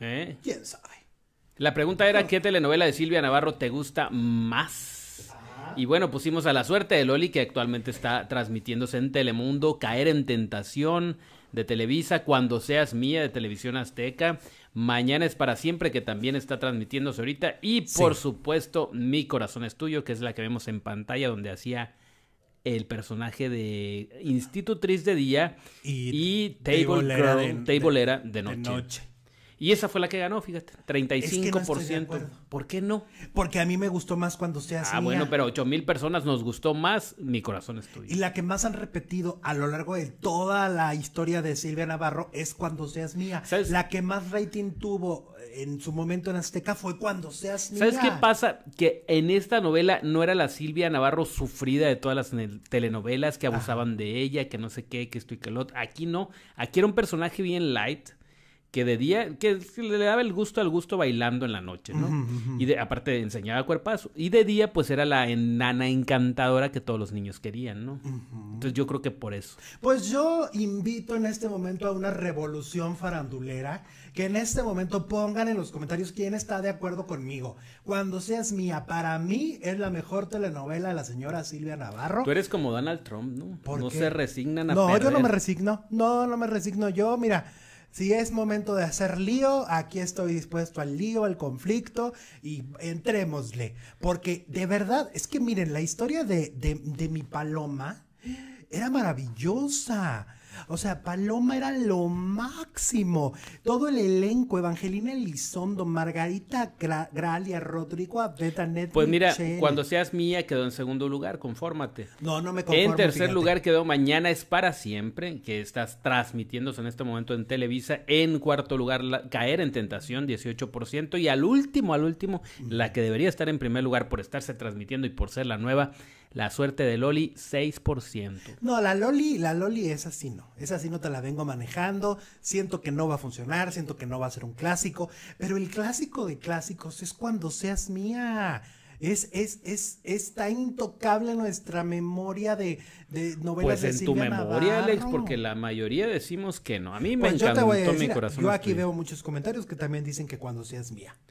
¿Eh? ¿Quién sabe? La pregunta era, ¿qué telenovela de Silvia Navarro te gusta más? Y bueno, pusimos a la suerte de Loli, que actualmente está transmitiéndose en Telemundo, Caer en Tentación de Televisa, Cuando Seas Mía de Televisión Azteca, Mañana es para siempre, que también está transmitiéndose ahorita, y por supuesto, Mi Corazón es Tuyo, que es la que vemos en pantalla, donde hacía el personaje de institutriz de día y, y table, de, noche. Y esa fue la que ganó, fíjate, 35%. ¿Por qué no? Porque a mí me gustó más cuando seas mía. Ah, bueno, pero 8 mil personas nos gustó más, mi corazón es tuyo. Y la que más han repetido a lo largo de toda la historia de Silvia Navarro es cuando seas mía. La que más rating tuvo en su momento en Azteca fue cuando seas mía. ¿Sabes qué pasa? Que en esta novela no era la Silvia Navarro sufrida de todas las telenovelas que abusaban de ella, que no sé qué, que esto y que lo otro. Aquí no. Aquí era un personaje bien light que de día, que le daba el gusto al gusto bailando en la noche, ¿no? Y de, aparte enseñaba cuerpazo. Y de día, pues era la enana encantadora que todos los niños querían, ¿no? Entonces yo creo que por eso. Pues yo invito en este momento a una revolución farandulera, que en este momento pongan en los comentarios quién está de acuerdo conmigo. Cuando seas mía, para mí es la mejor telenovela de la señora Silvia Navarro. Tú eres como Donald Trump, ¿no? no se resignan a No, yo no me resigno. No, no me resigno. Yo, mira. Si es momento de hacer lío, aquí estoy dispuesto al lío, al conflicto y entrémosle. Porque de verdad, es que miren, la historia de, de, mi paloma era maravillosa. O sea, Paloma era lo máximo. Todo el elenco, Evangelina Elizondo, Margarita Gralia, Rodrigo Abeta, Pues mira, cuando seas mía quedó en segundo lugar, confórmate. No, no me conformo. En tercer lugar quedó Mañana es para siempre, que estás transmitiéndose en este momento en Televisa. En cuarto lugar, Caer en tentación, 18%. Y al último, al último, la que debería estar en primer lugar por estarse transmitiendo y por ser la nueva, la suerte de Loli, 6%. No, la Loli, la Loli es así, no. Es así, no te la vengo manejando. Siento que no va a funcionar, siento que no va a ser un clásico. Pero el clásico de clásicos es cuando seas mía. Es, es, es, está intocable nuestra memoria de, de novelas pues en tu memoria, Alex, porque la mayoría decimos que no. A mí me pues encantó yo mi corazón. Yo aquí veo muchos comentarios que también dicen que cuando seas mía.